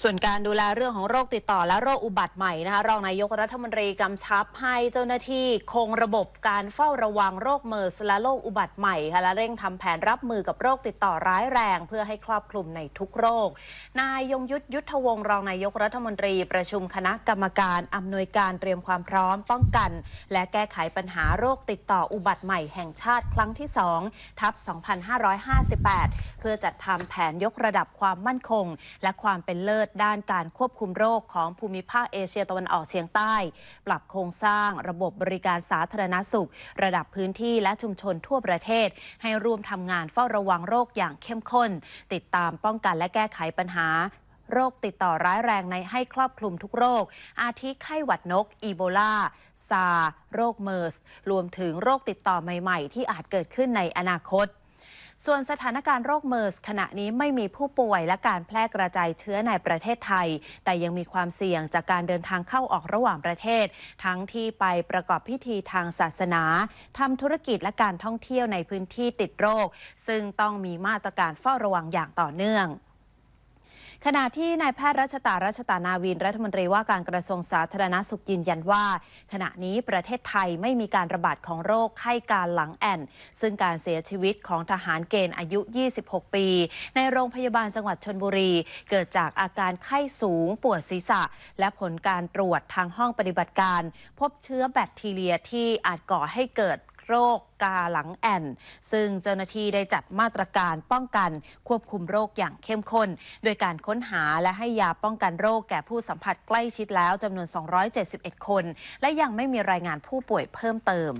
ส่วนการดูแลเรื่องของโรคติดต่อและโรคอุบัติใหม่นะคะรองนายกรัฐมนตรีกำชับให้เจ้าหน้าที่คงระบบการเฝ้าระวังโรคเมอร์สและโรคอุบัติใหม่ค่ะและเร่งทำแผนรับมือกับโรคติดต่อร้ายแรง เพื่อให้ครอบคลุมในทุกโรค นายยงยุทธยุทธวงศ์รองนายกรัฐมนตรีประชุมคณะกรรมการอำนวยการเตรียมความพร้อมป้องกัน และแก้ไขปัญหาโรคติดต่ออุบัติใหม่แห่งชาติครั้งที่2ทับ2558 เพื่อจัดทำแผนยกระดับความมั่นคง และความเป็นเลิศศด้านการควบคุมโรคของภูมิภาคเอเชียตะวันออกเฉียงใต้ ปรับโครงสร้างระบบบริการสาธารณสุข ระดับพื้นที่และชุมชนทั่วประเทศ ให้ร่วมทำงานเฝ้าระวังโรคอย่างเข้มข้น ติดตามป้องกันและแก้ไขปัญหา โรคติดต่อร้ายแรงในให้ครอบคลุมทุกโรค อาทิไข้หวัดนก อีโบลา ซา โรคเมอร์ส รวมถึงโรคติดต่อใหม่ๆ ที่อาจเกิดขึ้นในอนาคตส่วนสถานการณ์โรคเมอร์ส ขณะนี้ไม่มีผู้ป่วยและการแพร่กระจายเชื้อในประเทศไทย แต่ยังมีความเสี่ยงจากการเดินทางเข้าออกระหว่างประเทศ ทั้งที่ไปประกอบพิธีทางศาสนา ทำธุรกิจและการท่องเที่ยวในพื้นที่ติดโรค ซึ่งต้องมีมาตรการเฝ้าระวังอย่างต่อเนื่องขณะที่นายแพทย์รัชตารัชตานาวินรัฐมนตรีว่าการกระทรวงสาธารณสุขยืนยันว่า ขณะนี้ประเทศไทยไม่มีการระบาดของโรคไข้การหลังแอน ซึ่งการเสียชีวิตของทหารเกณฑ์อายุ 26 ปี ในโรงพยาบาลจังหวัดชนบุรี เกิดจากอาการไข้สูง ปวดศีรษะ และผลการตรวจทางห้องปฏิบัติการ พบเชื้อแบคทีเรียที่อาจก่อให้เกิดโรคกาหลังแอน ซึ่งเจ้าหน้าที่ได้จัดมาตรการป้องกันควบคุมโรคอย่างเข้มข้น โดยการค้นหาและให้ยาป้องกันโรคแก่ผู้สัมผัสใกล้ชิดแล้วจำนวน 271 คน และยังไม่มีรายงานผู้ป่วยเพิ่มเติม